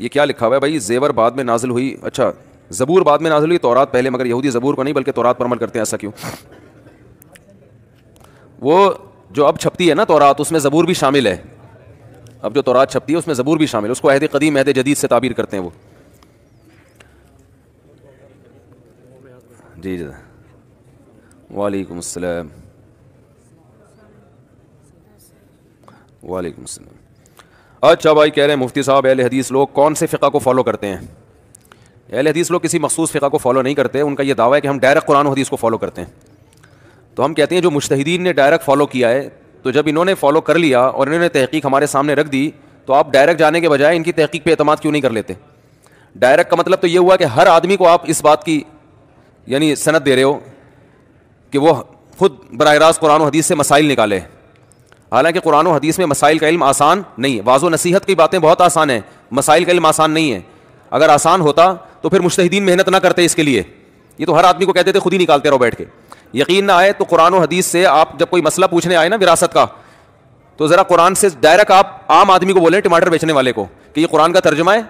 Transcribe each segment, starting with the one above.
ये क्या लिखा हुआ है भाई जेवर बाद में नाजिल हुई अच्छा जबूर बाद में नाजिल हुई तौरात पहले मगर यहूदी जबूर को नहीं बल्कि तौरात पर अमल करते हैं ऐसा क्यों वो जो अब छपती है ना तौरात उसमें जबूर भी शामिल है अब जो तौरात छपती है उसमें जबूर भी शामिल है उसको अहद कदीम अहद जदीद से ताबीर करते हैं वो जी जी वालेकुम अस्सलाम वालेकुम अस्सलाम अच्छा भाई कह रहे हैं मुफ्ती साहब अहल हदीस लोग कौन से फ़िका को फॉलो करते हैं अहल हदीस लोग किसी मखसूस फ़िका को फॉलो नहीं करते उनका यह दावा है कि हम डायरेक्ट कुरान हदीस को फॉलो करते हैं तो हम कहते हैं जो मुश्तदीन ने डायरेक्ट फॉलो किया है तो जब इन्होंने फॉलो कर लिया और इन्होंने तहकीक हमारे सामने रख दी तो आप डायरेक्ट जाने के बजाय इनकी तहकीक पर अतमाद क्यों नहीं कर लेते डायरेक्ट का मतलब तो ये हुआ कि हर आदमी को आप इस बात की यानी सनत दे रहे हो कि वह खुद बराह रास्त कुरान हदीस से मसाइल निकाले हालांकि कुरान हदीस में मसाइल का इल्म आसान नहीं है वाजो नसीहत की बातें बहुत आसान हैं मसाइल का इल्म आसान नहीं है अगर आसान होता तो फिर मुश्तदीन मेहनत ना करते इसके लिए ये तो हर आदमी को कहते थे खुद ही निकालते रहो बैठ के यकीन ना आए तो कुरान हदीस से आप जब कोई मसला पूछने आए ना विरासत का तो ज़रा कुरान से डायरेक्ट आप आम आदमी को बोले टमाटर बेचने वाले को कि ये कुरान का तर्जमा है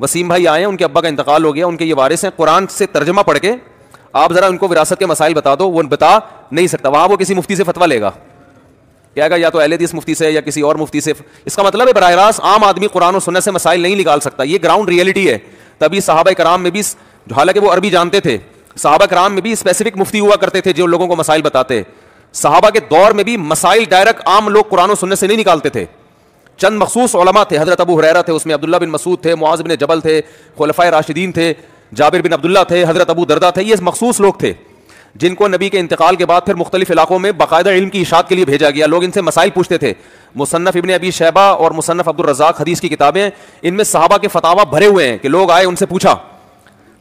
वसीम भाई आए उनके अब्बा का इंतकाल हो गया उनके ये वारिस हैं कुरान से तर्जमा पढ़ के आप ज़रा उनको विरासत के मसाइल बता दो वो बता नहीं सकता वहाँ वो किसी मुफ्ती से फतवा लेगा कहेगा या तो अहल हदीस मुफ्ती से या किसी और मुफ्ती से इसका मतलब है बरह रास्त आम आदमी कुरान सुनने से मसाइल नहीं निकाल सकता ये ग्राउंड रियलिटी है तभी साहब कराम में भी हालांकि वो अरबी जानते थे साहबा कराम में भी स्पेसिफिक मुफ्ती हुआ करते थे जो लोगों को मसाइल बताते साहबा के दौर में भी मसाइल डायरेक्ट आम लोग कुरान सुनने से नहीं निकालते थे चंद मखसूस ओलमा थे हजरत अबू हुरैरा थे उसमें अब्दुल्ला बिन मसूद थे मुआज बिन जबल थे खलफा राशिदीन थे जाबिर बिन अब्दुल्ला थे हजरत अबू दरदा थे ये मखसूस लोग थे जिनको नबी के इंतकाल के बाद फिर मुख्तलिफ इलाकों में बाकायदा इल्म की इशात के लिए भेजा गया लोग इनसे मसाइल पूछते थे मुसन्फ़ इबन अबी शहबा और मुसनफ़ अब्दुलरजाक हदीस की किताबें इनमें साहबा के फतावा भरे हुए हैं कि लोग आए उनसे पूछा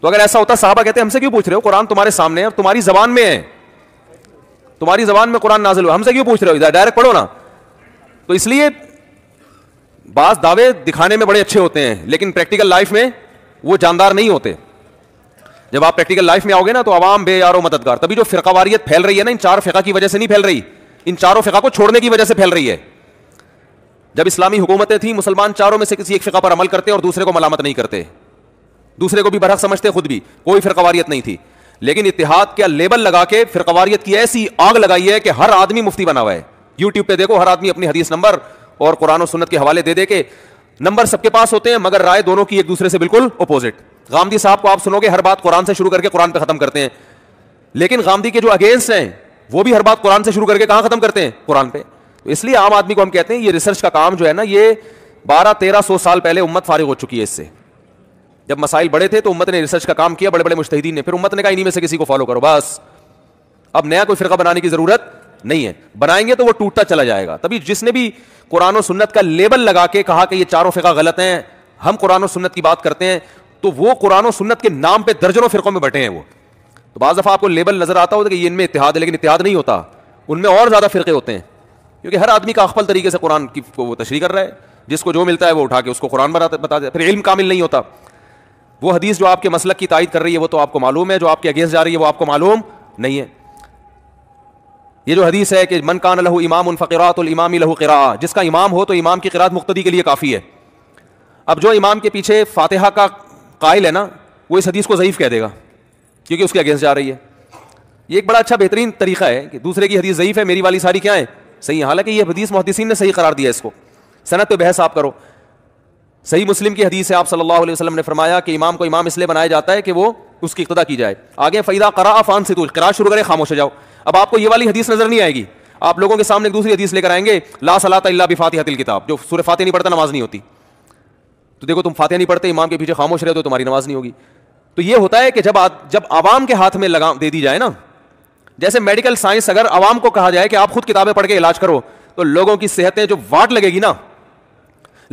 तो अगर ऐसा होता साहबा कहते हैं हमसे क्यों पूछ रहे हो कुरान तुम्हारे सामने है और तुम्हारी जबान में है तुम्हारी जबान में कुरान नाजिल हुआ हमसे क्यों पूछ रहे हो डायरेक्ट पढ़ो ना तो इसलिए बास दावे दिखाने में बड़े अच्छे होते हैं लेकिन प्रैक्टिकल लाइफ में वो जानदार नहीं होते जब आप प्रैक्टिकल लाइफ में आओगे ना तो आवाम बेयारो मददगार तभी जो फिरकावारियत फैल रही है ना इन चार फिका की वजह से नहीं फैल रही इन चारों फिका को छोड़ने की वजह से फैल रही है जब इस्लामी हुकूमतें थी मुसलमान चारों में से किसी एक फिका पर अमल करते और दूसरे को मलामत नहीं करते दूसरे को भी बरह समझते खुद भी कोई फिरकावारियत नहीं थी लेकिन इतिहाद का लेबल लगा के फिरकवारियत की ऐसी आग लगाई है कि हर आदमी मुफ्ती बना हुआ है यूट्यूब पर देखो हर आदमी अपनी हदीस नंबर और कुरान सुनत के हवाले दे दे के नंबर सबके पास होते हैं मगर राय दोनों की एक दूसरे से बिल्कुल अपोजिट गांधी साहब को आप सुनोगे हर बात कुरान से शुरू करके कुरान पे खत्म करते हैं लेकिन गांधी के जो अगेंस्ट हैं वो भी हर बात कुरान से शुरू करके कहां खत्म करते हैं कुरान पे तो इसलिए आम आदमी को हम कहते हैं ये रिसर्च का काम जो है ना ये बारह तेरह सौ साल पहले उम्मत फारिग हो चुकी है इससे जब मसाइल बड़े थे तो उम्मत ने रिसर्च का काम किया बड़े बड़े मुश्तिन ने फिर उम्मत ने कहा इन्हीं में से किसी को फॉलो करो बस अब नया कोई फिरका बनाने की जरूरत नहीं है बनाएंगे तो वो टूटता चला जाएगा तभी जिसने भी कुरान और सुन्नत का लेबल लगा के कहा कि ये चारों फ़िका गलत हैं हम कुरान और सुन्नत की बात करते हैं तो वो कुरान और सुन्नत के नाम पर दर्जनों फ़िरक़ों में बटे हैं वो तो बाज़ दफ़ा आपको लेबल नज़र आता होता कि ये इनमें इतिहाद है लेकिन इतिहाद नहीं होता उनमें और ज़्यादा फ़िरक़े होते हैं क्योंकि हर आदमी का अखबल तरीके से कुरान की वो तशरी कर रहा है जिसको जो मिलता है वो उठा के उसको कुरान बता दे फिर इल्म कामिल नहीं होता वो हदीस जो आपके मसलक की तायद कर रही है वो तो आपको मालूम है जो आपके अगेंस्ट जा रही है वो आपको मालूम नहीं है ये जो हदीस है कि मन कान लहू इमाम उन फ़क़रात इमामी लहू क़रा जिसका इमाम हो तो इमाम की क़रात मुख्तदी के लिए काफ़ी है अब जो इमाम के पीछे फातहा का कायल है ना वो इस हदीस को ज़यीफ़ कह देगा क्योंकि उसके अगेंस्ट जा रही है ये एक बड़ा अच्छा बेहतरीन तरीका है कि दूसरे की हदीस ज़यीफ़ है मेरी वाली सारी क्या है सही है हालांकि ये हदीस महदसिन ने सही करार दिया इसको सनत पे बहस आप करो सही मुस्लिम की हदीस है आप सल्लल्लाहु अलैहि ने फरमाया कि इमाम को इमाम इसलिए बनाया जाता है कि वो उसकी इकतदा की जाए आगे फ़ैदा करा फ़ान से तो करा शुरू करे खामोश हो जाओ अब आपको ये वाली हदीस नजर नहीं आएगी आप लोगों के सामने एक दूसरी हदीस लेकर आएंगे ला सलात अल्ला भी फातिहातिल किताब जो सूर्य फातिहा नहीं पढ़ता नमाज नहीं होती तो देखो तुम फातिहा नहीं पढ़ते इमाम के पीछे खामोश रहे हो तुम्हारी नमाज नहीं होगी तो ये होता है कि जब आ, जब आवाम के हाथ में लगा दे दी जाए ना जैसे मेडिकल साइंस अगर आवाम को कहा जाए कि आप खुद किताबें पढ़ के इलाज करो तो लोगों की सेहतें जो वाट लगेगी ना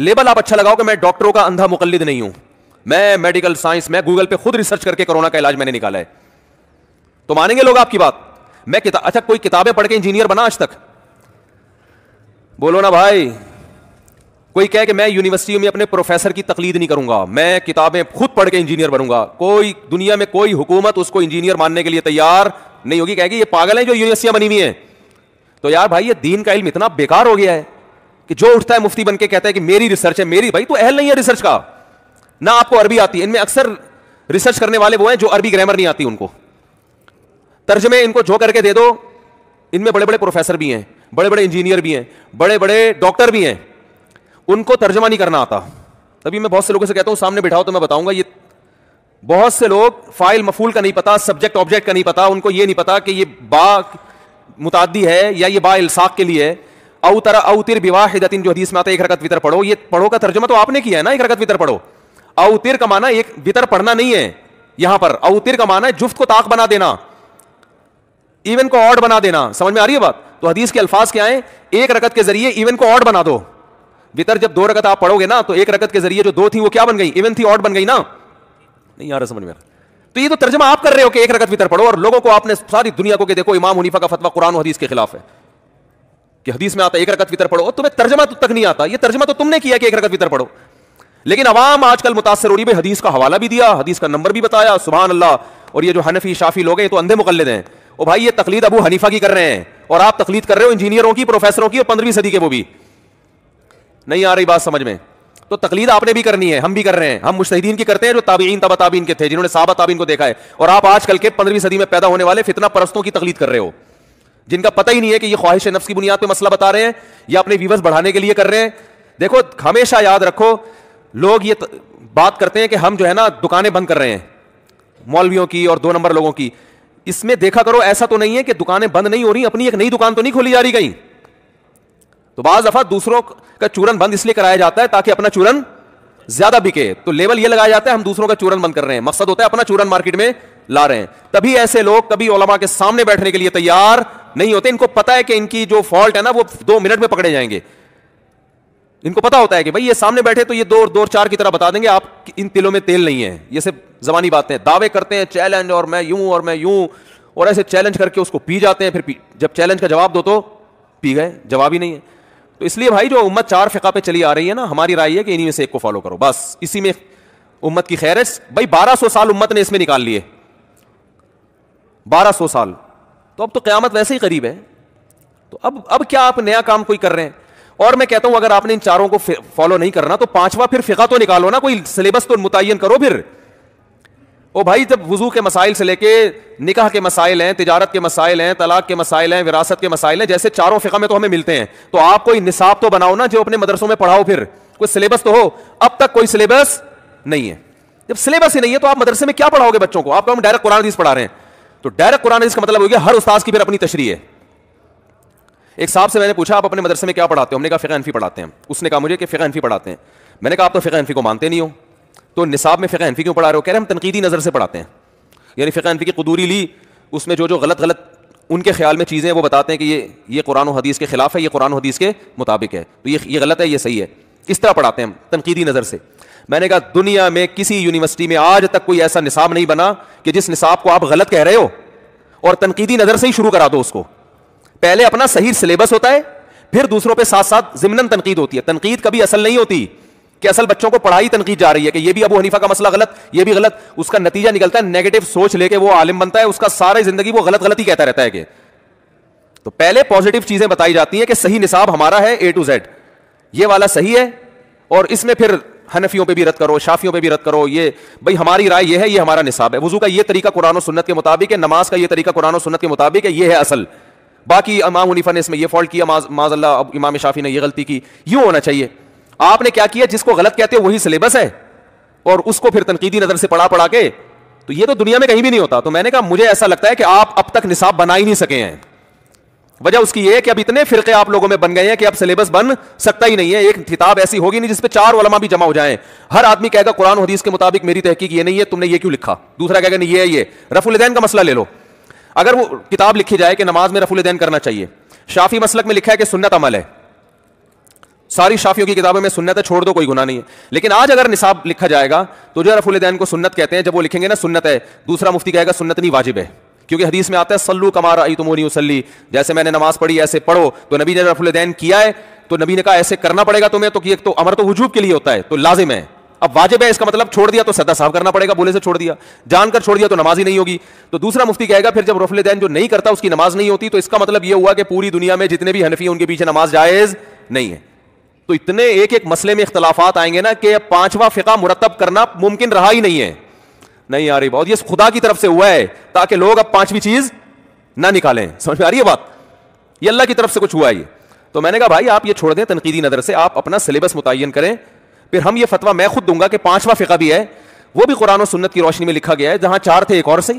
लेबल आप अच्छा लगाओ कि मैं डॉक्टरों का अंधा मुकलद नहीं हूं मैं मेडिकल साइंस मैं गूगल पर खुद रिसर्च करके कोरोना का इलाज मैंने निकाला है तो मानेंगे लोग आपकी बात मैं किताब अच्छा कोई किताबें पढ़ के इंजीनियर बना आज तक बोलो ना भाई कोई कहे कि मैं यूनिवर्सिटी में अपने प्रोफेसर की तकलीद नहीं करूंगा मैं किताबें खुद पढ़ के इंजीनियर बनूंगा कोई दुनिया में कोई हुकूमत उसको इंजीनियर मानने के लिए तैयार नहीं होगी कहेगी ये पागल है जो यूनिवर्सिटियां बनी हुई है तो यार भाई ये दीन का इलम इतना बेकार हो गया है कि जो उठता है मुफ्ती बन के कहता है कि मेरी रिसर्च है मेरी भाई तो अहल नहीं है रिसर्च का ना आपको अरबी आती है इनमें अक्सर रिसर्च करने वाले वो हैं जो अरबी ग्रामर नहीं आती उनको तर्जमे इनको जो करके दे दो इनमें बड़े बड़े प्रोफेसर भी हैं बड़े बड़े इंजीनियर भी हैं बड़े बड़े डॉक्टर भी हैं उनको तर्जमा नहीं करना आता तभी मैं बहुत से लोगों से कहता हूं सामने बिठाओ तो मैं बताऊंगा ये बहुत से लोग फाइल मफूल का नहीं पता सब्जेक्ट ऑब्जेक्ट का नहीं पता उनको ये नहीं पता कि ये बा मुतादी है या ये बा इल्साक के लिए अव तरा अवतिर विवाहिदतिन जो हदीस में आता है एक रकत वितर पढ़ो ये पढ़ो का तर्जुमा तो आपने किया है ना एक रकत वितर पढ़ो अवतिर का माना एक वितर पढ़ना नहीं है यहां पर अवतिर का माना है जुफ्त को ताक बना देना इवन को ऑड बना देना समझ में आ रही है बात तो हदीस के अल्फाज क्या है एक रकत के जरिए इवन को ऑड बना दो भीतर जब दो रकत आप पढ़ोगे ना तो एक रकत के जरिए जो दो थी वो क्या बन गई इवन थी ऑड बन गई ना नहीं आ रहा समझ में तो ये तो तर्जमा आप कर रहे हो कि एक रकत भीतर पढ़ो और लोगों को आपने सारी दुनिया को कि देखो इमाम हनीफा का फतवा कुरान हदीस के खिलाफ है कि हदीस में आता एक रकत भीतर पढ़ो तुम्हें तर्जमा तो तक नहीं आता ये तर्जमा तो तुमने किया कि एक रकत भीतर पढ़ो लेकिन अवाम आजकल मुतासर हो रही हदीस का हवाला भी दिया हदीस का नंबर भी बताया सुबह अल्लाह और ये जो हनफी शाफी लोग हैं तो अंधे मुकलद हैं ओ भाई ये तकलीद अबू हनीफा की कर रहे हैं और आप तकलीद कर रहे हो इंजीनियरों की प्रोफेसरों की और पंद्रहवीं सदी के वो भी नहीं आ रही बात समझ में तो तकलीद आपने भी करनी है हम भी कर रहे हैं हम मुश्तिन की करते हैं जो ताबीन तबा ताबीन के थे जिन्होंने साबा ताबीन को देखा है और आप आजकल के पंद्रहवीं सदी में पैदा होने वाले फितना परस्तों की तकलीद कर रहे हो जिनका पता ही नहीं है कि ये ख्वाहिश नफ्स की बुनियाद पर मसला बता रहे हैं या अपने व्यूवर्स बढ़ाने के लिए कर रहे हैं देखो हमेशा याद रखो लोग ये बात करते हैं कि हम जो है ना दुकानें बंद कर रहे हैं मौलवियों की और दो नंबर लोगों की इसमें देखा करो ऐसा तो नहीं है कि दुकानें बंद नहीं हो रही अपनी एक नई दुकान तो नहीं खोली जा रही कहीं तो बाज दफा दूसरों का चूरन बंद इसलिए कराया जाता है ताकि अपना चूरन ज्यादा बिके तो लेवल यह लगाया जाता है हम दूसरों का चूरन बंद कर रहे हैं मकसद होता है अपना चूरन मार्केट में ला रहे हैं तभी ऐसे लोग कभी ओलमा के सामने बैठने के लिए तैयार नहीं होते इनको पता है कि इनकी जो फॉल्ट है ना वो दो मिनट में पकड़े जाएंगे इनको पता होता है कि भाई ये सामने बैठे तो ये दो और दो चार की तरह बता देंगे आप इन तिलों में तेल नहीं है ये सिर्फ जबानी बातें हैं दावे करते हैं चैलेंज और मैं यूं और मैं यूं और ऐसे चैलेंज करके उसको पी जाते हैं फिर पी जब चैलेंज का जवाब दो तो पी गए जवाब ही नहीं है तो इसलिए भाई जो उम्मत चार फिका पे चली आ रही है ना हमारी राय है कि इन्हीं में से एक को फॉलो करो बस इसी में उम्मत की खैर भाई बारह सौ साल उम्मत ने इसमें निकाल लिए सौ साल तो अब तो क्यामत वैसे ही करीब है तो अब अब क्या आप नया काम कोई कर रहे हैं और मैं कहता हूं अगर आपने इन चारों को फॉलो नहीं करना तो पांचवा फिर फिका तो निकालो ना कोई सिलेबस तो मुतयन करो फिर ओ भाई जब वजू के मसाइल से लेके निकाह के मसाइल हैं तजारत के मसाइल हैं तलाक के मसाइल हैं विरासत के मसाइल हैं जैसे चारों फ़िका में तो हमें मिलते हैं तो आप कोई निसाब तो बनाओ ना जो अपने मदरसों में पढ़ाओ फिर कोई सिलेबस तो हो अब तक कोई सिलेबस नहीं है जब सिलेबस ही नहीं है तो आप मदरसे में क्या पढ़ाओगे बच्चों को आपको तो हम डायरेक्ट कुरान पढ़ा रहे हैं तो डायरेक्ट कुरान का मतलब हो गया हर उस्ताद की फिर अपनी तशरी है एक साहब से मैंने पूछा आप अपने मदरसे में क्या पढ़ाते हो हमने कहा फ़िका पढ़ाते हैं उसने कहा मुझे कि फ़िका अनफी पढ़ाते हैं मैंने कहा आप तो फ़िका अनफी को मानते नहीं हो तो निसाब में फ़िका अनफी क्यों पढ़ा रहे हो कह रहे हम तनकीदी नज़र से पढ़ाते हैं यानी फ़िका अनफी की कदूरी ली उसमें जो जो गलत गलत उनके ख्याल में चीज़ें वो बताते हैं कि ये ये कुरान हदीस के खिलाफ है ये कुरान हदीस के मुताबिक है तो ये ये गलत है ये सही है इस तरह पढ़ाते हैं तनकीदी नज़र से मैंने कहा दुनिया में किसी यूनिवर्सिटी में आज तक कोई ऐसा निसाब नहीं बना कि जिस निसाब को आप गलत कह रहे हो और तनकीदी नज़र से ही शुरू करा दो उसको पहले अपना सही सिलेबस होता है फिर दूसरों पर साथ साथ जिमनन तनकीद होती है तनकीद कभी असल नहीं होती कि असल बच्चों को पढ़ाई तनकीद जा रही है कि यह भी अबू हनीफा का मसला गलत यह भी गलत उसका नतीजा निकलता है नेगेटिव सोच लेके वो आलिम बनता है उसका सारी जिंदगी वो गलत गलत ही कहता रहता है कि तो पहले पॉजिटिव चीजें बताई जाती है कि सही निसाब हमारा है ए टू जेड ये वाला सही है और इसमें फिर हनफियों पे भी रद्द करो शाफियों पे भी रद्द करो ये भाई हमारी राय ये है ये हमारा निसाब है वजू का ये तरीका कुरान और सुन्नत के मुताबिक है नमाज का ये तरीका कुरान और सुन्नत के मुताबिक है ये है असल बाकी इमाम हनीफा ने इसमें यह फॉल्ट किया माजल्ला अब इमाम शाफी ने यह गलती की यूं होना चाहिए आपने क्या किया जिसको गलत कहते हो वही सिलेबस है और उसको फिर तनकीदी नजर से पढ़ा पढ़ा के तो यह तो दुनिया में कहीं भी नहीं होता तो मैंने कहा मुझे ऐसा लगता है कि आप अब तक निसाब बना ही नहीं सके हैं वजह उसकी यह है कि अब इतने फिरके आप लोगों में बन गए हैं कि अब सिलेबस बन सकता ही नहीं है एक किताब ऐसी होगी नहीं जिसपे चार वलमा भी जमा हो जाए हर आदमी कहेगा कुरान हदीस के मुताबिक मेरी तहकीक ये नहीं है तुमने ये क्यों लिखा दूसरा कहेगा नहीं ये है ये रफुलदैन का मसला ले लो अगर वो किताब लिखी जाए कि नमाज में रफुल दैन करना चाहिए शाफी मसलक में लिखा है कि सुन्नत अमल है सारी शाफियों की किताबें में सुन्नत है छोड़ दो कोई गुना नहीं है लेकिन आज अगर निसाब लिखा जाएगा तो जो रफुल दैन को सुन्नत कहते हैं जब वो लिखेंगे ना सुन्नत है दूसरा मुफ्ती कहेगा सुन्नत नहीं वाजिब है क्योंकि हदीस में आता है सल्लू कमारा आई तुमोनी उसली जैसे मैंने नमाज पढ़ी ऐसे पढ़ो तो नबी ने रफुल दैन किया है तो नबी ने कहा ऐसे करना पड़ेगा तुम्हें तो ये तो अमर तो वजूब के लिए होता है तो लाजिम है अब वाजिब है इसका मतलब छोड़ दिया तो सदा साफ करना पड़ेगा बोले से छोड़ दिया जानकर छोड़ दिया तो नमाज ही नहीं होगी तो दूसरा मुफ्ती कहेगा फिर जब रफले दैन जो नहीं करता उसकी नमाज नहीं होती तो इसका मतलब यह हुआ कि पूरी दुनिया में जितने भी हनफी उनके पीछे नमाज जायज नहीं है तो इतने एक एक मसले में इख्तलाफात आएंगे ना कि पांचवा फिका मुरतब करना मुमकिन रहा ही नहीं है नहीं आ रही बहुत ये खुदा की तरफ से हुआ है ताकि लोग अब पांचवी चीज ना निकालें समझ में आ रही है बात ये अल्लाह की तरफ से कुछ हुआ है ये तो मैंने कहा भाई आप ये छोड़ दें तनकीदी नज़र से आप अपना सिलेबस मुतन करें फिर हम ये फतवा मैं खुद दूंगा कि पांचवा फ़िका भी है वो भी कुरान और सुन्नत की रोशनी में लिखा गया है जहां चार थे एक और सही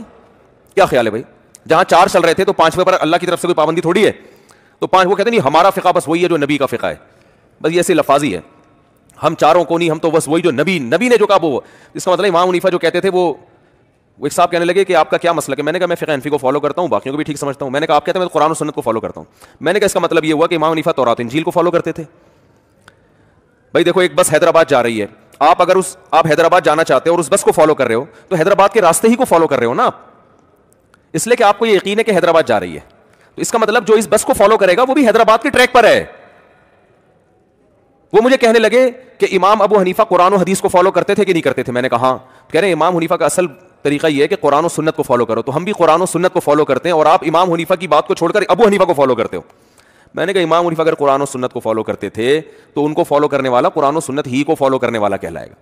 क्या ख्याल है भाई जहां चार चल रहे थे तो पांचवें पर अल्लाह की तरफ से कोई पाबंदी थोड़ी है तो पांच वो कहते नहीं हमारा फ़िका बस वही है जो नबी का फ़िका है बस ये ऐसी लफाजी है हम चारों को नहीं हम तो बस वही जो नबी नबी ने जो कहा वो इसका मतलब इमाम मुनीफा जो कहते थे वो वो एक साहब कहने लगे कि आपका क्या मसला है मैंने कहा मैं फ़िका इनफी को फॉलो करता हूँ बाकियों को भी ठीक समझता हूँ मैंने कहा आप कहते हैं मैं तो कुरान और सुन्नत को फॉलो करता हूँ मैंने कहा इसका मतलब ये हुआ कि इमाम मुनीफा तौरात इंजील को फॉलो करते थे भाई देखो एक बस हैदराबाद जा रही है आप अगर उस आप हैदराबाद जाना चाहते हो और उस बस को फॉलो कर रहे हो तो हैदराबाद के रास्ते ही को फॉलो कर रहे हो ना आप इसलिए कि आपको ये यकीन है कि हैदराबाद जा रही है तो इसका मतलब जो इस बस को फॉलो करेगा वो भी हैदराबाद के ट्रैक पर है वो मुझे कहने लगे कि इमाम अबू हनीफा कुरान हदीस को फॉलो करते थे कि नहीं करते थे मैंने कहा कह रहे इमाम हनीफा का असल तरीका यह है कि कुरान सुन्नत को फॉलो करो तो हम भी कुरान सुन्नत को फॉलो करते हैं और आप इमाम हनीफा की बात को छोड़कर अबू हनीफा को फॉलो करते हो मैंने कहा इमाम अगर कुरान और सुन्नत को फॉलो करते थे तो उनको फॉलो करने वाला कुरान और सुन्नत ही को फॉलो करने वाला कहलाएगा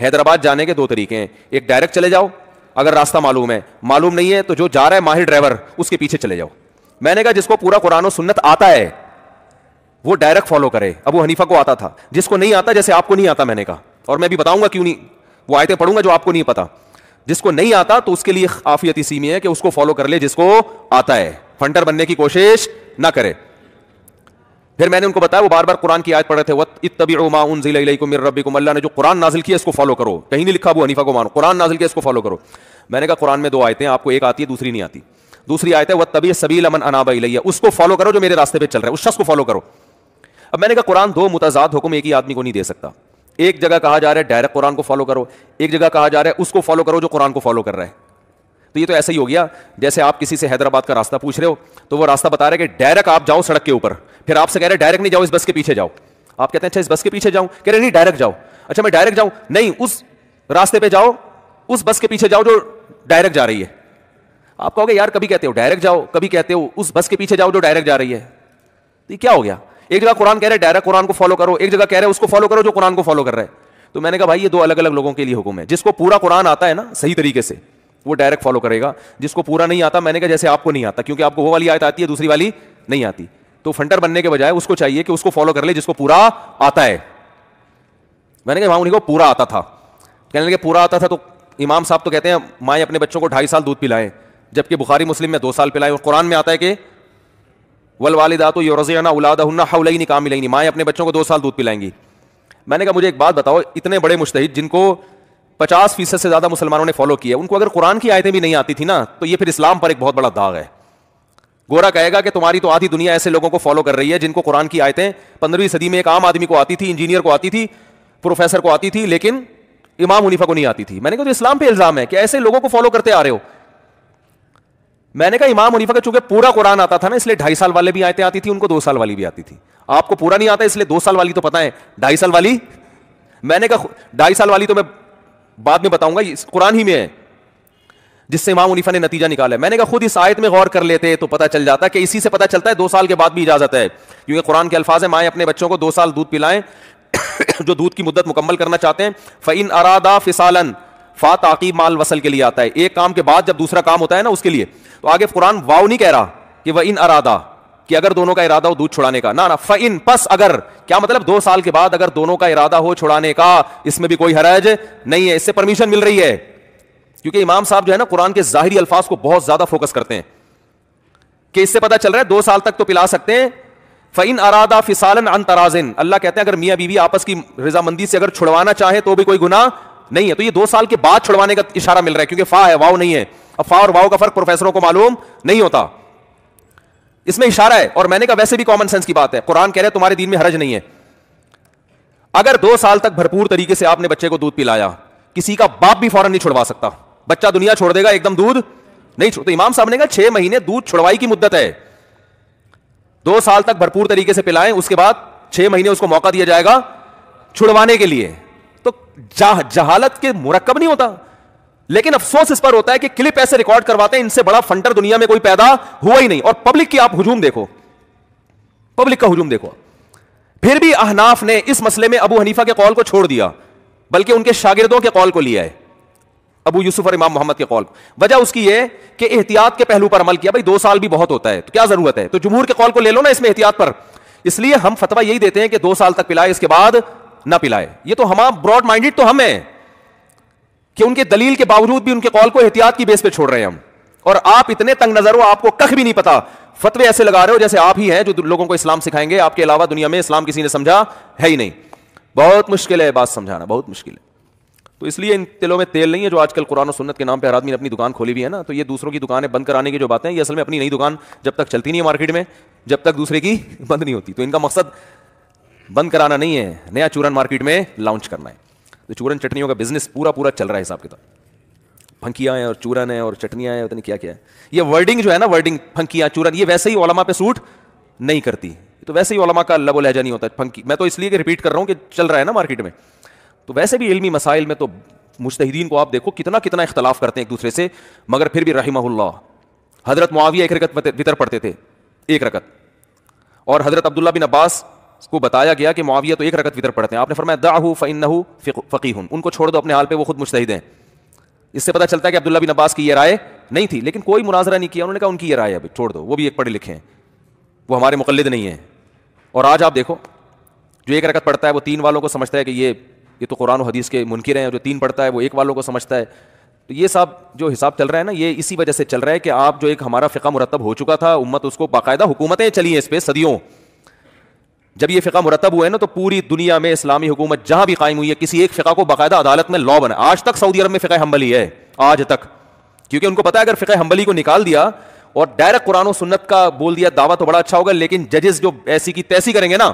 हैदराबाद जाने के दो तरीके हैं एक डायरेक्ट चले जाओ अगर रास्ता मालूम है मालूम नहीं है तो जो जा रहा है माहिर ड्राइवर उसके पीछे चले जाओ मैंने कहा जिसको पूरा कुरान और सुन्नत आता है वो डायरेक्ट फॉलो करे अबू हनीफा को आता था जिसको नहीं आता जैसे आपको नहीं आता मैंने कहा और मैं भी बताऊंगा क्यों नहीं वो आयतें पढ़ूंगा जो आपको नहीं पता जिसको नहीं आता तो उसके लिए आफियत इसी में है कि उसको फॉलो कर ले जिसको आता है फंटर बनने की कोशिश ना करे फिर मैंने उनको बताया वो बार बार कुरान की आयत पढ़े थे वत इतबी उमा उन ने जो कुरान नाजिल किया इसको फॉलो करो कहीं नहीं लिखा वो हनीफा को मानो कुरान नाजिल किया इसको फॉलो करो मैंने कहा कुरान में दो आयतें आपको एक आती है दूसरी नहीं आती दूसरी आयत है वह तबी सभी अमन अनाबा इलैया उसको फॉलो करो जो मेरे रास्ते पर चल रहा है उस शख्स को फॉलो करो अब मैंने कहा कुरान दो मुतजाद हुक्म एक ही आदमी को नहीं दे सकता एक जगह कहा जा रहा है डायरेक्ट कुरान को फॉलो करो एक जगह कहा जा रहा है उसको फॉलो करो जो कुरान को फॉलो कर रहा है तो ये तो ऐसा ही हो गया जैसे आप किसी से हैदराबाद का रास्ता पूछ रहे हो तो वो रास्ता बता रहे कि डायरेक्ट आप जाओ सड़क के ऊपर फिर आपसे कह रहे डायरेक्ट नहीं जाओ इस बस के पीछे जाओ आप कहते हैं अच्छा इस बस के पीछे जाऊं कह रहे नहीं डायरेक्ट जाओ अच्छा मैं डायरेक्ट जाऊं नहीं उस रास्ते पे जाओ उस बस के पीछे जाओ जो डायरेक्ट जा रही है आप कहोगे यार कभी कहते हो डायरेक्ट जाओ कभी कहते हो उस बस के पीछे जाओ जो डायरेक्ट जा रही है तो ये क्या हो गया एक जगह कुरान कह रहे हैं डायरेक्ट कुरान को फॉलो करो एक जगह कह रहे उसको फॉलो करो जो कुरान को फॉलो कर रहा है तो मैंने कहा भाई ये दो अलग अलग लोगों के लिए हुक्म है जिसको पूरा कुरान आता है ना सही तरीके से वो डायरेक्ट फॉलो करेगा जिसको पूरा नहीं आता मैंने कहा जैसे आपको नहीं आता क्योंकि आपको वो वाली आयत आती है दूसरी वाली नहीं आती तो फंटर बनने के बजाय उसको चाहिए कि उसको फॉलो कर ले जिसको पूरा आता है मैंने कहा उन्हीं को पूरा आता था तो कहने लगे पूरा आता था तो इमाम साहब तो कहते हैं माए अपने बच्चों को ढाई साल दूध पिलाएं जबकि बुखारी मुस्लिम में दो साल पिलाएं और कुरान में आता है कि वल वालदा तो योरजाना उलादा हवलई नहीं काम मिलेंगी माएँ अपने बच्चों को दो साल दूध पिलाएंगी मैंने कहा मुझे एक बात बताओ इतने बड़े मुश्तिद जिनको पचास फीसद से ज़्यादा मुसलमानों ने फॉलो किया उनको अगर कुरान की आयतें भी नहीं आती थी ना तो ये फिर इस्लाम पर एक बहुत बड़ा दाग है गोरा कहेगा कि तुम्हारी तो आधी दुनिया ऐसे लोगों को फॉलो कर रही है जिनको कुरान की आयतें पंद्रहवीं सदी में एक आम आदमी को आती थी इंजीनियर को आती थी प्रोफेसर को आती थी लेकिन इमाम मुनीफा को नहीं आती थी मैंने कहा तो इस्लाम पे इल्जाम है कि ऐसे लोगों को फॉलो करते आ रहे हो मैंने कहा इमाम मुनीफा का चूंकि पूरा कुरान आता था ना इसलिए ढाई साल वाले भी आयतें आती थी उनको दो साल वाली भी आती थी आपको पूरा नहीं आता इसलिए दो साल वाली तो पता है ढाई साल वाली मैंने कहा ढाई साल वाली तो मैं बाद में बताऊंगा कुरान ही में है जिससे इमाम उनीफा ने नतीजा निकाला मैंने कहा खुद इस आयत में गौर कर लेते तो पता चल जाता कि इसी से पता चलता है दो साल के बाद भी इजाजत है क्योंकि कुरान के अल्फाज है माएँ अपने बच्चों को दो साल दूध पिलाएं जो दूध की मुद्दत मुकम्मल करना चाहते हैं फ़ैन अरादा फिसालन फा ताकीब माल वसल के लिए आता है एक काम के बाद जब दूसरा काम होता है ना उसके लिए तो आगे कुरान वाव नहीं कह रहा कि वह इन अरादा कि अगर दोनों का इरादा हो दूध छुड़ाने का ना ना फ़ैन पस अगर क्या मतलब दो साल के बाद अगर दोनों का इरादा हो छुड़ाने का इसमें भी कोई हराज नहीं है इससे परमिशन मिल रही है क्योंकि इमाम साहब जो है ना कुरान के जाहरी अल्फाज को बहुत ज्यादा फोकस करते हैं कि इससे पता चल रहा है दो साल तक तो पिला सकते हैं फ़ैन अरादा फिसालन अन तराजिन अल्लाह कहते हैं अगर मियाँ बीवी आपस की रजामंदी से अगर छुड़वाना चाहे तो भी कोई गुना नहीं है तो ये दो साल के बाद छुड़वाने का इशारा मिल रहा है क्योंकि फा है वाव नहीं है अब फा और वाव का फर्क प्रोफेसरों को मालूम नहीं होता इसमें इशारा है और मैंने कहा वैसे भी कॉमन सेंस की बात है कुरान कह रहे तुम्हारे दिन में हरज नहीं है अगर दो साल तक भरपूर तरीके से आपने बच्चे को दूध पिलाया किसी का बाप भी फौरन नहीं छुड़वा सकता बच्चा दुनिया छोड़ देगा एकदम दूध नहीं छोड़ तो इमाम साहब ने कहा छह महीने दूध छुड़वाई की मुद्दत है दो साल तक भरपूर तरीके से पिलाएं उसके बाद छह महीने उसको मौका दिया जाएगा छुड़वाने के लिए तो जा, जहालत के मुरकब नहीं होता लेकिन अफसोस इस पर होता है कि क्लिप ऐसे रिकॉर्ड करवाते हैं इनसे बड़ा फंटर दुनिया में कोई पैदा हुआ ही नहीं और पब्लिक की आप हजूम देखो पब्लिक का हजूम देखो फिर भी अहनाफ ने इस मसले में अबू हनीफा के कॉल को छोड़ दिया बल्कि उनके शागिदों के कॉल को लिया है अबू यूसुफ और इमाम मोहम्मद के कौल वजह उसकी है कि एहतियात के पहलू पर अमल किया भाई दो साल भी बहुत होता है तो क्या जरूरत है तो जमहूर के कॉल को ले लो ना इसमें एहतियात पर इसलिए हम फतवा यही देते हैं कि दो साल तक पिलाए इसके बाद ना पिलाए ये तो हम ब्रॉड माइंडेड तो हम हैं कि उनके दलील के बावजूद भी उनके कॉल को एहतियात की बेस पर छोड़ रहे हैं हम और आप इतने तंग नजर हो आपको कख भी नहीं पता फतवे ऐसे लगा रहे हो जैसे आप ही हैं जो लोगों को इस्लाम सिखाएंगे आपके अलावा दुनिया में इस्लाम किसी ने समझा है ही नहीं बहुत मुश्किल है बात समझाना बहुत मुश्किल है तो इसलिए इन तिलों में तेल नहीं है जो आजकल कुरान और सुन्नत के नाम पर हर आदमी ने अपनी दुकान खोली भी है ना तो ये दूसरों की दुकानें बंद कराने की जो बातें ये असल में अपनी नई दुकान जब तक चलती नहीं है मार्केट में जब तक दूसरे की बंद नहीं होती तो इनका मकसद बंद कराना नहीं है नया चूरन मार्केट में लॉन्च करना है तो चूरन चटनियों का बिजनेस पूरा पूरा चल रहा है हिसाब किताब फंकियाँ हैं और चूरन है और चटनियाँ हैं उतनी क्या क्या है ये वर्डिंग जो है ना वर्डिंग फंकियाँ चूरन ये वैसे ही ओलमा पे सूट नहीं करती तो वैसे ही ओलमा का लबो लहजा नहीं होता फंकी मैं तो इसलिए रिपीट कर रहा हूँ कि चल रहा है ना मार्केट में तो वैसे भी इलमी मसाइल में तो मुश्तदीन को आप देखो कितना कितना इख्तलाफ करते हैं एक दूसरे से मगर फिर भी रहीमल्ला हज़रत मुआविया एक रकत वितर पढ़ते थे एक रकत और हज़रत अब्दुल्ला बिन अब्बास को बताया गया कि मुआविया तो एक रकत वितर पढ़ते हैं आपने फरमाया दाहू फ़ैन फ़की हूँ उनको छोड़ दो अपने हाल पर वो खुद मुश्तद हैं इससे पता चलता है कि अब्दुल्ला बिन अब्बास की यह राय नहीं थी लेकिन कोई मुनाजरा नहीं किया उन्होंने कहा उनकी ये राय अभी छोड़ दो वो भी एक पढ़े लिखे हैं वो हमारे मुकलद नहीं हैं और आज आप देखो जो एक रकत पढ़ता है वो तीन वालों को समझता है कि ये ये तो कुरान और हदीस के मुनकर हैं जो तीन पढ़ता है वो एक वालों को समझता है तो ये सब जो हिसाब चल रहा है ना ये इसी वजह से चल रहा है कि आप जो एक हमारा फ़िका मुरतब हो चुका था उम्मत उसको बाकायदा हुकूमतें चली हैं इस पर सदियों जब ये फ़िका मुरतब हुआ है ना तो पूरी दुनिया में इस्लामी हुकूमत जहां भी कायम हुई है किसी एक फ़िका को बाकायदा अदालत में लॉ बना आज तक सऊदी अरब में फ़िका हम्बली है आज तक क्योंकि उनको पता है अगर फ़िका हम्बली को निकाल दिया और डायरेक्ट कुरान सुन्नत का बोल दिया दावा तो बड़ा अच्छा होगा लेकिन जजेस जो ऐसी की तैसी करेंगे ना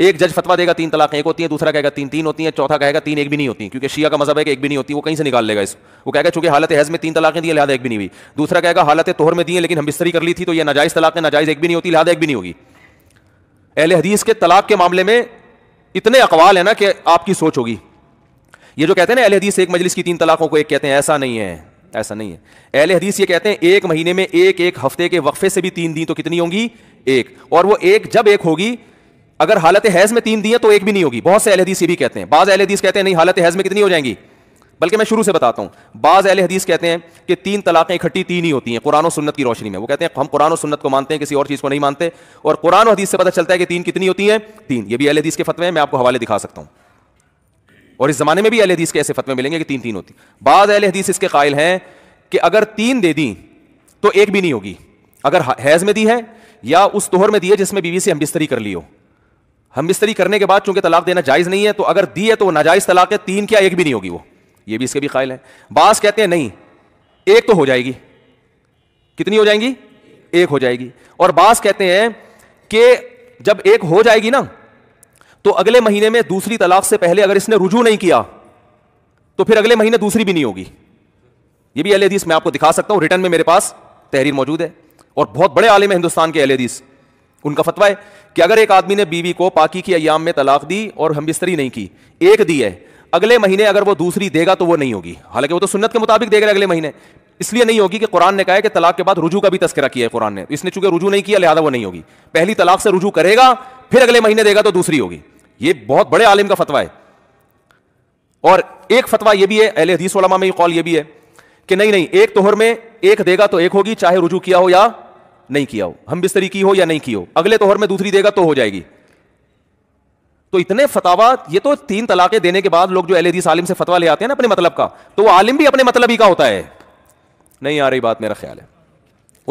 एक जज फतवा देगा तीन तलाक एक होती है दूसरा कहेगा तीन तीन होती है चौथा कहेगा तीन एक भी नहीं होती क्योंकि शिया का मजहब है कि एक भी नहीं होती वो कहीं से निकाल लेगा इस वो कहेगा चूंकि हालत हैज में तीन तलाकें दी लिहाजा एक भी नहीं हुई दूसरा कहेगा हालत तोहर में दी है लेकिन हम बिस्तरी कर ली थी तो यह नाजायज तलाक है नाजायज एक भी नहीं होती लिहाजा एक भी नहीं होगी अहल हदीस के तलाक के मामले में इतने अकवाल है ना कि आपकी सोच होगी ये जो कहते हैं ना अहल हदीस एक मजलिस की तीन तलाकों को एक कहते हैं ऐसा नहीं है ऐसा नहीं है अहल हदीस ये कहते हैं एक महीने में एक एक हफ्ते के वक्फे से भी तीन दी तो कितनी होंगी एक और वो एक जब एक होगी अगर हालत हैज में तीन दी है तो एक भी नहीं होगी बहुत से अहल हदीस ये भी कहते हैं बाज अहल हदीस कहते हैं नहीं हालत हैज में कितनी हो जाएंगी बल्कि मैं शुरू से बताता हूँ बाज अहल हदीस कहते हैं कि तीन तलाकें इकट्ठी तीन ही होती हैं कुरान और सुन्नत की रोशनी में वो कहते हैं हम कुरान और सुन्नत को मानते हैं किसी और चीज़ को नहीं मानते और कुरान और हदीस से पता चलता है कि तीन कितनी होती हैं तीन ये भी अहल हदीस के फतवे हैं मैं आपको हवाले दिखा सकता हूँ और इस जमाने में भी अहल हदीस के ऐसे फतवे मिलेंगे कि तीन तीन होती बाज अहल हदीस इसके कायल हैं कि अगर तीन दे दी तो एक भी नहीं होगी अगर हैज में दी है या उस तोहर में दी है जिसमें बीवी से हम बिस्तरी कर ली हो हम बिस्तरी करने के बाद चूंकि तलाक देना जायज़ नहीं है तो अगर दी है तो वह नाजायज़ तलाक है तीन क्या एक भी नहीं होगी वो ये भी इसके भी ख़्याल है बास कहते हैं नहीं एक तो हो जाएगी कितनी हो जाएंगी एक हो जाएगी और बास कहते हैं कि जब एक हो जाएगी ना तो अगले महीने में दूसरी तलाक से पहले अगर इसने रुजू नहीं किया तो फिर अगले महीने दूसरी भी नहीं होगी ये भी अहल मैं आपको दिखा सकता हूं रिटर्न में मेरे पास तहरीर मौजूद है और बहुत बड़े आलिम हिंदुस्तान के अहल उनका फतवा है कि अगर एक आदमी ने बीवी को पाकि की अयाम में तलाक दी और हम बिस्तरी नहीं की एक दी है अगले महीने अगर वो दूसरी देगा तो वो नहीं होगी हालांकि वो तो सुन्नत के मुताबिक देगा अगले महीने इसलिए नहीं होगी कि कुरान ने कहा है कि तलाक के बाद रुजू का भी तस्करा किया है कुरान ने इसने चूंकि रुजू नहीं किया लिहाजा वो नहीं होगी पहली तलाक से रुजू करेगा फिर अगले महीने देगा तो दूसरी होगी ये बहुत बड़े आलिम का फतवा है और एक फतवा यह भी है अहले हदीस में कॉल यह भी है कि नहीं नहीं एक तोहर में एक देगा तो एक होगी चाहे रुजू किया हो या नहीं किया हो हम बिस्तरी की हो या नहीं की हो अगले तोहर में दूसरी देगा तो हो जाएगी तो इतने फतावा ये तो तीन तलाकें देने के बाद लोग जो एल आलिम से फतवा ले आते हैं ना अपने मतलब का तो वो आलिम भी अपने मतलब ही का होता है नहीं आ रही बात मेरा ख्याल है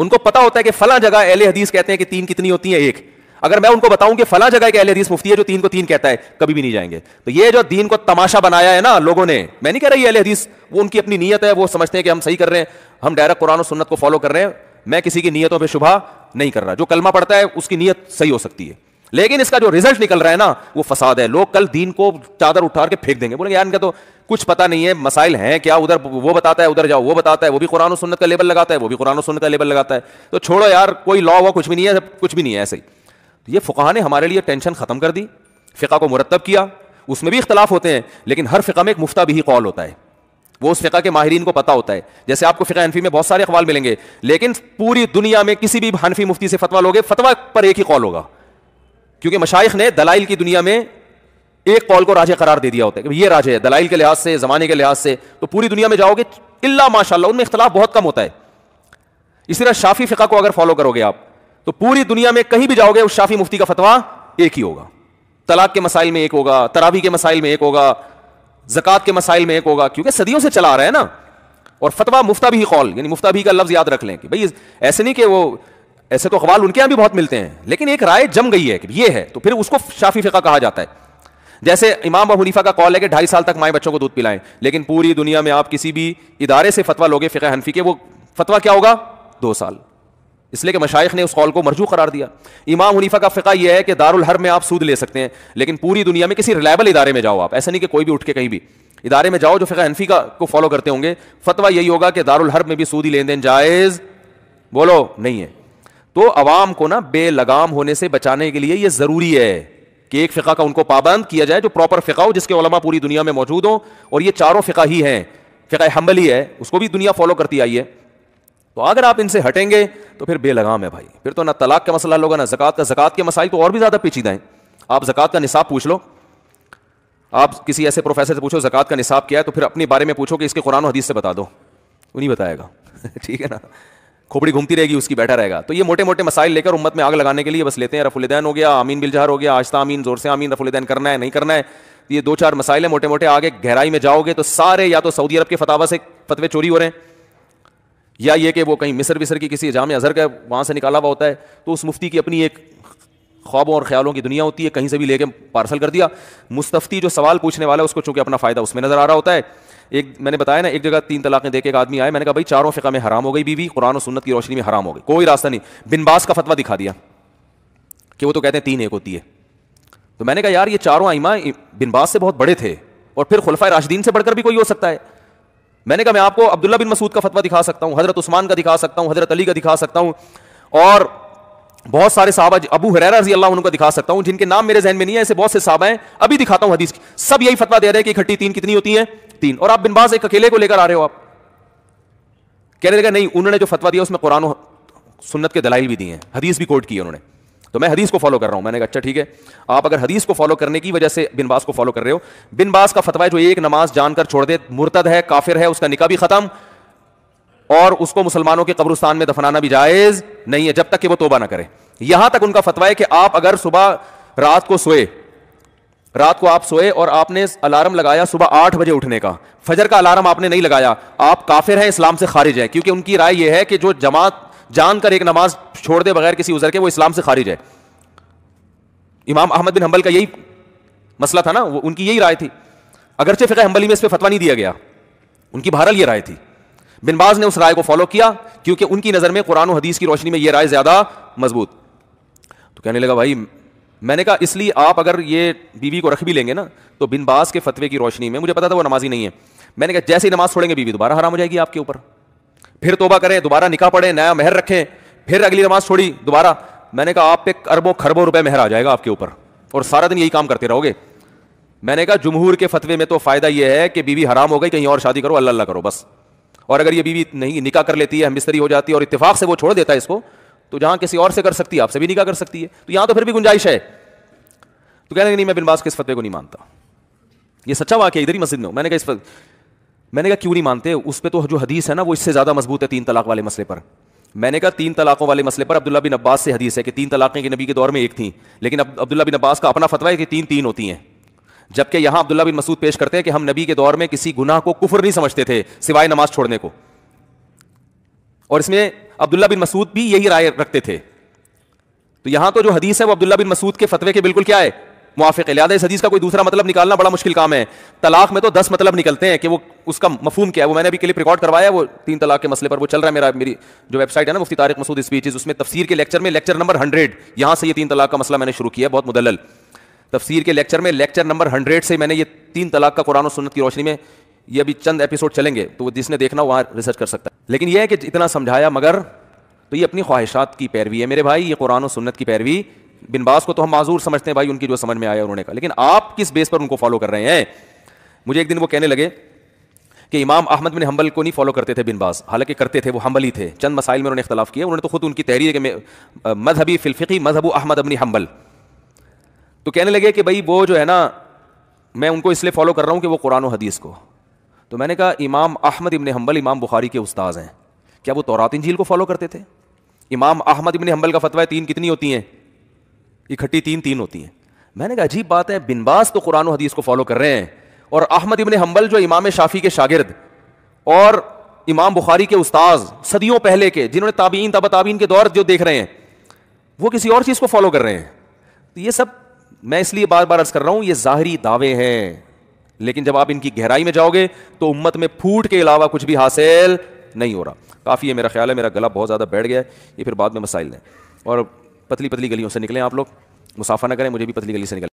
उनको पता होता है कि फला जगह एल हदीस कहते हैं कि तीन कितनी होती है एक अगर मैं उनको बताऊं कि फला जगह के एल हदीस मुफ्ती है जो तीन को तीन कहता है कभी भी नहीं जाएंगे तो ये जो दीन को तमाशा बनाया है ना लोगों ने मैं नहीं कह रहा ये अहले हदीस वो उनकी अपनी नीयत है वो समझते हैं कि हम सही कर रहे हैं हम डायरेक्ट कुरान और सुन्नत को फॉलो कर रहे हैं मैं किसी की नीयतों पर शुभा नहीं कर रहा जो कलमा पड़ता है उसकी नीयत सही हो सकती है लेकिन इसका जो रिजल्ट निकल रहा है ना वो फसाद है लोग कल दीन को चादर उठा के फेंक देंगे बोले यार इनका तो कुछ पता नहीं है मसाइल हैं क्या उधर वो बताता है उधर जाओ वो बताता है वो भी कुरान सुन्नत का लेबल लगाता है वो भी कुरान सुन्नत का लेबल लगाता है तो छोड़ो यार कोई लॉ वो कुछ भी नहीं है कुछ भी नहीं है ऐसे ही तो ये फ़ुका ने हमारे लिए टेंशन ख़त्म कर दी फ़िका को मुरतब किया उसमें भी इख्तलाफ होते हैं लेकिन हर फ़िका में एक मुफ्ता भी कॉल होता है वो उस फ़िका के माहरीन को पता होता है जैसे आपको फ़िका हनफी में बहुत सारे अखबाल मिलेंगे लेकिन पूरी दुनिया में किसी भी हनफी मुफ्ती से फतवा लोगे फतवा पर एक ही कॉल होगा क्योंकि मशाइ ने दलाइल की दुनिया में एक कॉल को राजे करार दे दिया होता है ये राजे है दलाइल के लिहाज से ज़माने के लिहाज से तो पूरी दुनिया में जाओगे इला माशा उनमें इख्तलाफ बहुत कम होता है इसी तरह शाफी फ़िका को अगर फॉलो करोगे आप तो पूरी दुनिया में कहीं भी जाओगे उस शाफी मुफ्ती का फतवा एक ही होगा तलाक के मसाइल में एक होगा तरावी के मसाइल में एक होगा जक़ात के मसाइल में एक होगा क्योंकि सदियों से चला रहा है ना और फतवा मुफ्ता भी कौल यानी मुफ्ता भी का लफ्ज़ याद रख लें कि भाई ऐसे नहीं कि वो ऐसे तो अखबाल उनके यहाँ भी बहुत मिलते हैं लेकिन एक राय जम गई है कि ये है तो फिर उसको शाफी फ़िका कहा जाता है जैसे इमाम और हनीफा का कॉल है कि ढाई साल तक माए बच्चों को दूध पिलाएं लेकिन पूरी दुनिया में आप किसी भी इदारे से फतवा लोगे फ़िका हनफी के वो फतवा क्या होगा दो साल इसलिए कि मशाइक ने उस कॉल को मरजू करार दिया इमाम हनीफा का फ़िका यह है कि दारुल हर में आप सूद ले सकते हैं लेकिन पूरी दुनिया में किसी रिलायबल इदारे में जाओ आप ऐसा नहीं कि कोई भी उठ के कहीं भी इदारे में जाओ जो फ़िका एनफी का को फॉलो करते होंगे फतवा यही होगा कि दारुल हर में भी सूदी लेन देन जायज़ बोलो नहीं है तो आवाम को ना बेलगाम होने से बचाने के लिए यह ज़रूरी है कि एक फ़िका का उनको पाबंद किया जाए जो प्रॉपर फ़िका हो जिसके उलमा पूरी दुनिया में मौजूद हो और ये चारों फ़िका ही हैं फ़िका हम्बली है उसको भी दुनिया फॉलो करती आई है तो अगर आप इनसे हटेंगे तो फिर बेलगाम है भाई फिर तो ना तलाक का मसला होगा ना जकत का जक़ात के मसाइल तो और भी ज़्यादा पीछे दें आप जक़ात का निसाब पूछ लो आप किसी ऐसे प्रोफेसर से पूछो जक़ात का निसाब क्या है तो फिर अपने बारे में पूछो कि इसके कुरान हदीस से बता दो उन्हीं बताएगा ठीक है ना खोपड़ी घूमती रहेगी उसकी बैठा रहेगा तो ये मोटे मोटे मसाइल लेकर उम्मत में आग लगाने के लिए बस लेते हैं रफुलदैन हो गया आमीन बिलजहार हो गया आस्ता आमीन जोर से आमीन रफुलदैन करना है नहीं करना है ये दो चार मसाइल हैं मोटे मोटे आगे गहराई में जाओगे तो सारे या तो सऊदी अरब के फतावा से फतवे चोरी हो रहे हैं या ये कि वो कहीं मिसर विसर की किसी जाम अजहर का वहाँ से निकाला हुआ होता है तो उस मुफ्ती की अपनी एक ख्वाबों और ख्यालों की दुनिया होती है कहीं से भी लेके पार्सल कर दिया मुस्तफ़ी जो सवाल पूछने वाला है उसको चूंकि अपना फ़ायदा उसमें नज़र आ रहा होता है एक मैंने बताया ना एक जगह तीन तलाकें देके एक आदमी आया मैंने कहा भाई चारों फ़िका में हराम हो गई बीवी कुरान और सुन्नत की रोशनी में हराम हो गई कोई रास्ता नहीं बिनबास का फतवा दिखा दिया कि वो तो कहते हैं तीन एक होती है तो मैंने कहा यार ये चारों आइमा बिनबास से बहुत बड़े थे और फिर खुलफा राशदीन से बढ़कर भी कोई हो सकता है मैंने कहा मैं आपको अब्दुल्ला बिन मसूद का फतवा दिखा सकता हूँ हजरत उस्मान का दिखा सकता हूँ हजरत अली का दिखा सकता हूँ और बहुत सारे साहबा अबू हरेरा रजी अल्लाह उनका दिखा सकता हूँ जिनके नाम मेरे जहन में नहीं है ऐसे बहुत से साहबा हैं अभी दिखाता हूँ हदीस की सब यही फतवा दे रहे हैं कि इकट्ठी तीन कितनी होती है तीन और आप बिनबाज एक अकेले को लेकर आ रहे हो आप कह रहे नहीं उन्होंने जो फतवा दिया उसमें कुरान सुन्नत के दलाइल भी दिए हैं हदीस भी कोर्ट की है उन्होंने तो मैं हदीस को फॉलो कर रहा हूं मैंने कहा अच्छा ठीक है आप अगर हदीस को फॉलो करने की वजह से बिनबास को फॉलो कर रहे हो बिनबास का फतवा जो एक नमाज जानकर छोड़ दे मुर्तद है काफिर है उसका निका भी खत्म और उसको मुसलमानों के कब्रस्तान में दफनाना भी जायज नहीं है जब तक कि वो तोबा ना करे यहां तक उनका फतवा है कि आप अगर सुबह रात को सोए रात को आप सोए और आपने अलार्म लगाया सुबह आठ बजे उठने का फजर का अलार्म आपने नहीं लगाया आप काफिर हैं इस्लाम से खारिज हैं क्योंकि उनकी राय यह है कि जो जमात जानकर एक नमाज छोड़ दे बगैर किसी उजर के वो इस्लाम से खारिज है इमाम अहमद बिन हम्बल का यही मसला था ना वो उनकी यही राय थी अगरचे फ़िका हम्बली में इस पर फतवा नहीं दिया गया उनकी बहरल ये राय थी बिन बाज ने उस राय को फॉलो किया क्योंकि उनकी नज़र में कुरान हदीस की रोशनी में यह राय ज़्यादा मजबूत तो कहने लगा भाई मैंने कहा इसलिए आप अगर ये बीवी को रख भी लेंगे ना तो बिन बाज के फतवे की रोशनी में मुझे पता था वो नमाजी नहीं है मैंने कहा जैसे ही नमाज छोड़ेंगे बीवी दोबारा हराम हो जाएगी आपके ऊपर फिर तोबा करें दोबारा निकाह पढ़े नया मेहर रखें फिर अगली नमाज छोड़ी दोबारा मैंने कहा आप पे अरबों खरबों रुपए मेहर आ जाएगा आपके ऊपर और सारा दिन यही काम करते रहोगे मैंने कहा जमहूर के फतवे में तो फायदा यह है कि बीवी हराम हो गई कहीं और शादी करो अल्लाह अल्लाह करो बस और अगर ये बीवी नहीं निकाह कर लेती है हम बिस्तरी हो जाती है और इतफाक से वो छोड़ देता है इसको तो जहां किसी और से कर सकती है आपसे भी निकाह कर सकती है तो यहां तो फिर भी गुंजाइश है तो कहने नहीं मैं बिनबास के इस फतवे को नहीं मानता ये सच्चा वाक्य इधर ही मस्जिद में मैंने कहा इस मैंने कहा क्यों नहीं मानते उस पर तो जो हदीस है ना वो इससे ज़्यादा मजबूत है तीन तलाक वाले मसले पर मैंने कहा तीन तलाकों वाले मसले पर अब्दुल्ला बिन अब्बास से हदीस है कि तीन तलाक़ें के नबी के दौर में एक थी लेकिन अब अब्दुल्ला बिन अब्बास का अपना फतवा है कि तीन तीन होती हैं जबकि यहां अब्दुल्ला बिन मसूद पेश करते हैं कि हम नबी के दौर में किसी गुना को कुफर नहीं समझते थे सिवाय नमाज छोड़ने को और इसमें अब्दुल्ला बिन मसूद भी यही राय रखते थे तो यहां तो जो हदीस है वो अब्दुल्ला बिन मसूद के फतवे के बिल्कुल क्या है मुआफ़ लिहाजा इस हदीस का कोई दूसरा मतलब निकालना बड़ा मुश्किल काम है तलाक में तो दस मतलब निकलते हैं कि वो उसका मफूम क्या है वो मैंने अभी क्लिप रिकॉर्ड करवाया वो तीन तलाक के मसले पर वो चल रहा है मेरा मेरी जो वेबसाइट है ना मुफ्ती तारिक मसूद स्पीचेज उसमें तफसीर के लेक्चर में लेक्चर नंबर हंड्रेड यहाँ से ये तीन तलाक का मसला मैंने शुरू किया बहुत मुदलल तफसीर के लेक्चर में लेक्चर नंबर हंड्रेड से मैंने ये तीन तलाक का कुरान सुनत की रोशनी में ये अभी चंद एपिसोड चलेंगे तो वो जिसने देखना वहाँ रिसर्च कर सकता है लेकिन यह है कि इतना समझाया मगर तो ये अपनी ख्वाहिशात की पैरवी है मेरे भाई ये कुरान सुनत की पैरवी बिनबास को तो हम माजूर समझते हैं भाई उनकी जो समझ में आया उन्होंने कहा लेकिन आप किस बेस पर उनको फॉलो कर रहे हैं मुझे एक दिन वो कहने लगे कि इमाम अहमद बिन हम्बल को नहीं फॉलो करते थे बिनबाज हालांकि करते थे वो ही थे चंद मसाइल में उन्होंने इख्तलाफ किया उन्होंने तो खुद उनकी तहरीर में मजहबी फिलफ़ी मजहबू अहमद अबनी हम्बल तो कहने लगे कि भाई वो जो है ना मैं उनको इसलिए फॉलो कर रहा हूँ कि वो कुरान हदीस को तो मैंने कहा इमाम अहमद इबन हम्बल इमाम बुखारी के उस्ताज हैं क्या वो तौरात इंजील को फॉलो करते थे इमाम अहमद इबन हम्बल का फतवा तीन कितनी होती हैं इकट्ठी तीन तीन होती हैं मैंने कहा अजीब बात है बिनबास तो कुरान हदीस को फॉलो कर रहे हैं और अहमद इबन हम्बल जो इमाम शाफी के शागिर्द और इमाम बुखारी के उस्ताज सदियों पहले के जिन्होंने ताबीन तब ताबीन के दौर जो देख रहे हैं वो किसी और चीज़ को फॉलो कर रहे हैं तो ये सब मैं इसलिए बार बार अर्ज कर रहा हूँ ये ज़ाहरी दावे हैं लेकिन जब आप इनकी गहराई में जाओगे तो उम्मत में फूट के अलावा कुछ भी हासिल नहीं हो रहा काफ़ी है मेरा ख्याल है मेरा गला बहुत ज़्यादा बैठ गया है ये फिर बाद में मसाइल हैं और पतली पतली गलियों से निकलें आप लोग मुसाफा न करें मुझे भी पतली गली से निकल